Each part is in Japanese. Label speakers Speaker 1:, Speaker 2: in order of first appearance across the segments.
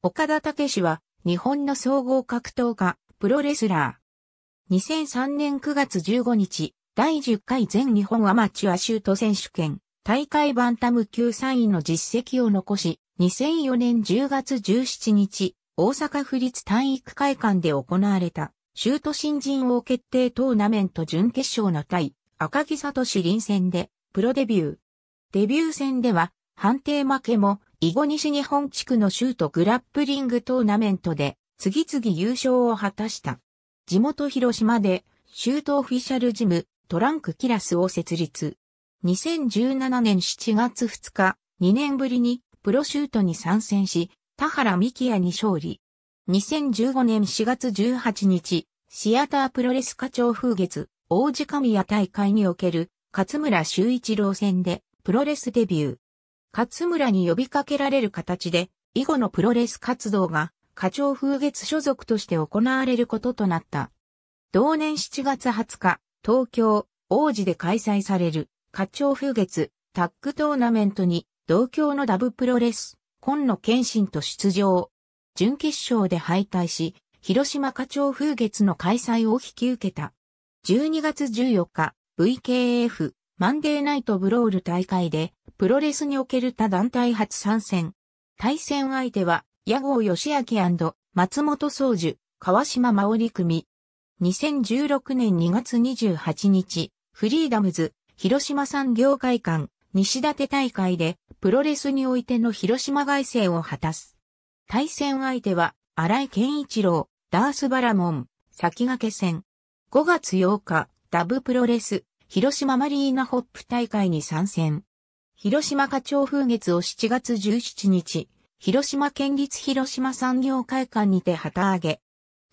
Speaker 1: 岡田武史は、日本の総合格闘家、プロレスラー。2003年9月15日、第10回全日本アマチュアシュート選手権、大会バンタム級3位の実績を残し、2004年10月17日、大阪府立体育会館で行われた、シュート新人王決定トーナメント準決勝の対、赤木里志臨戦で、プロデビュー。デビュー戦では、判定負けも、以後西日本地区のシュートグラップリングトーナメントで次々優勝を果たした。地元広島でシートオフィシャルジムトランクキラスを設立。2017年7月2日、2年ぶりにプロシュートに参戦し、田原美希也に勝利。2015年4月18日、シアタープロレス課長風月、王子神谷大会における勝村修一郎戦でプロレスデビュー。勝村に呼びかけられる形で、以後のプロレス活動が、課長風月所属として行われることとなった。同年7月20日、東京、王子で開催される、課長風月、タッグトーナメントに、同郷のダブプロレス、今野健信と出場。準決勝で敗退し、広島課長風月の開催を引き受けた。12月14日、VKF、マンデーナイトブロール大会で、プロレスにおける他団体初参戦。対戦相手は、矢郷義明松本総樹、川島真織組。2016年2月28日、フリーダムズ、広島産業会館、西立大会で、プロレスにおいての広島外戦を果たす。対戦相手は、荒井健一郎、ダースバラモン、先駆け戦。5月8日、ダブプロレス、広島マリーナホップ大会に参戦。広島課長風月を7月17日、広島県立広島産業会館にて旗揚げ。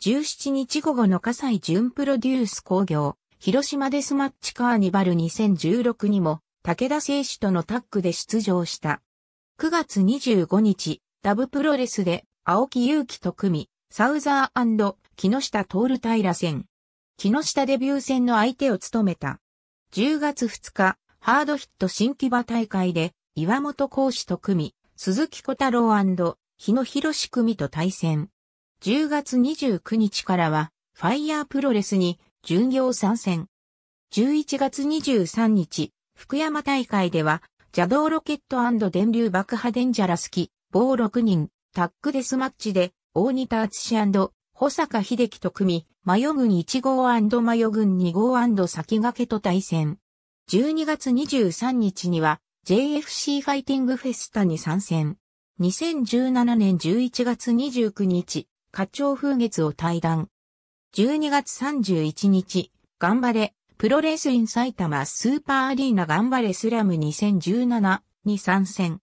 Speaker 1: 17日午後の火災純プロデュース工業、広島デスマッチカーニバル2016にも、武田選手とのタッグで出場した。9月25日、ダブプロレスで、青木祐希と組み、サウザー木下徹平戦。木下デビュー戦の相手を務めた。10月2日、ハードヒット新木場大会で、岩本講師と組み、鈴木小太郎日野博士組と対戦。10月29日からは、ファイヤープロレスに、巡業参戦。11月23日、福山大会では、邪道ロケット電流爆破デンジャラス機、棒6人、タックデスマッチで、大仁田厚志保坂秀樹と組み、マヨ軍1号マヨ軍2号先駆けと対戦。12月23日には JFC ファイティングフェスタに参戦。2017年11月29日、課長風月を対談。12月31日、頑張れ、プロレスイン埼玉スーパーアリーナ頑張れスラム2017に参戦。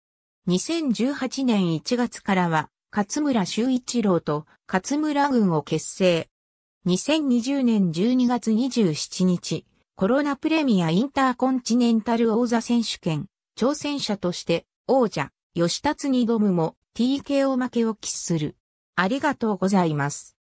Speaker 1: 2018年1月からは、勝村修一郎と勝村軍を結成。2020年12月27日、コロナプレミアインターコンチネンタル王座選手権、挑戦者として王者、吉達に挑むも TKO 負けを喫する。ありがとうございます。